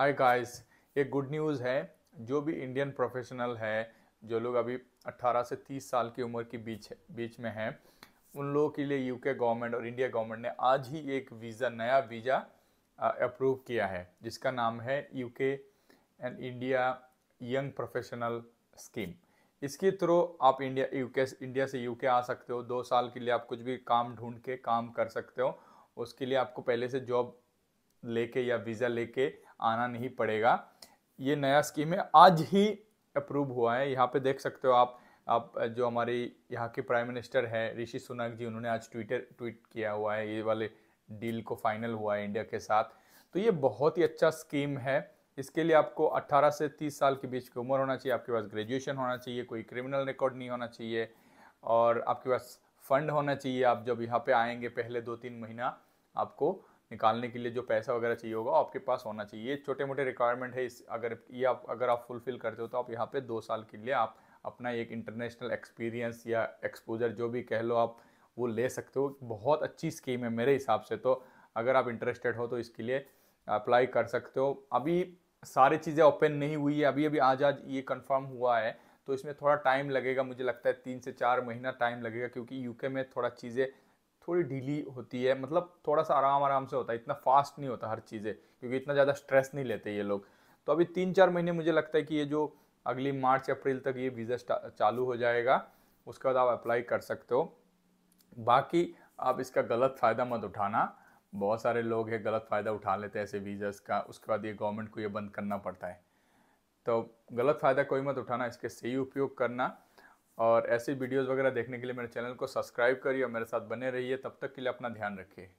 हाय guys एक good news है जो भी इंडियन प्रोफेशनल है जो लोग अभी 18 से 30 साल की उम्र के बीच बीच में हैं उन लोगों के लिए यूके गवर्नमेंट और इंडिया गवर्नमेंट ने आज ही एक वीज़ा नया वीज़ा अप्रूव किया है जिसका नाम है UK and India young professional scheme इसके थ्रू आप इंडिया यूके इंडिया से यूके आ सकते हो दो साल के लिए आप कुछ भी काम ढूंढ के काम कर सकते हो उसके लिए आपको पहले से जॉब लेके या वीज़ा लेके आना नहीं पड़ेगा ये नया स्कीम है आज ही अप्रूव हुआ है यहाँ पे देख सकते हो आप आप जो हमारी यहाँ के प्राइम मिनिस्टर है ऋषि सुनक जी उन्होंने आज ट्विटर ट्वीट किया हुआ है ये वाले डील को फाइनल हुआ है इंडिया के साथ तो ये बहुत ही अच्छा स्कीम है इसके लिए आपको 18 से 30 साल के बीच की उम्र होना चाहिए आपके पास ग्रेजुएशन होना चाहिए कोई क्रिमिनल रिकॉर्ड नहीं होना चाहिए और आपके पास फंड होना चाहिए आप जब यहाँ पे आएंगे पहले दो तीन महीना आपको निकालने के लिए जो पैसा वगैरह चाहिए होगा आपके पास होना चाहिए ये छोटे मोटे रिक्वायरमेंट है इस अगर ये आप अगर आप फुलफ़िल करते हो तो आप यहाँ पे दो साल के लिए आप अपना एक इंटरनेशनल एक्सपीरियंस या एक्सपोजर जो भी कह लो आप वो ले सकते हो बहुत अच्छी स्कीम है मेरे हिसाब से तो अगर आप इंटरेस्टेड हो तो इसके लिए अप्लाई कर सकते हो अभी सारी चीज़ें ओपन नहीं हुई है अभी अभी आज आज ये कन्फर्म हुआ है तो इसमें थोड़ा टाइम लगेगा मुझे लगता है तीन से चार महीना टाइम लगेगा क्योंकि यूके में थोड़ा चीज़ें थोड़ी ढीली होती है मतलब थोड़ा सा आराम आराम से होता है इतना फास्ट नहीं होता हर चीज़ें क्योंकि इतना ज़्यादा स्ट्रेस नहीं लेते ये लोग तो अभी तीन चार महीने मुझे लगता है कि ये जो अगली मार्च अप्रैल तक ये वीज़ा चालू हो जाएगा उसके बाद आप अप्लाई कर सकते हो बाकी आप इसका गलत फ़ायदा मत उठाना बहुत सारे लोग हैं गलत फ़ायदा उठा लेते हैं ऐसे वीज़र्स का उसके बाद ये गवर्नमेंट को ये बंद करना पड़ता है तो गलत फ़ायदा कोई मत उठाना इसके सही उपयोग करना और ऐसी वीडियोस वगैरह देखने के लिए मेरे चैनल को सब्सक्राइब करिए और मेरे साथ बने रहिए तब तक के लिए अपना ध्यान रखिए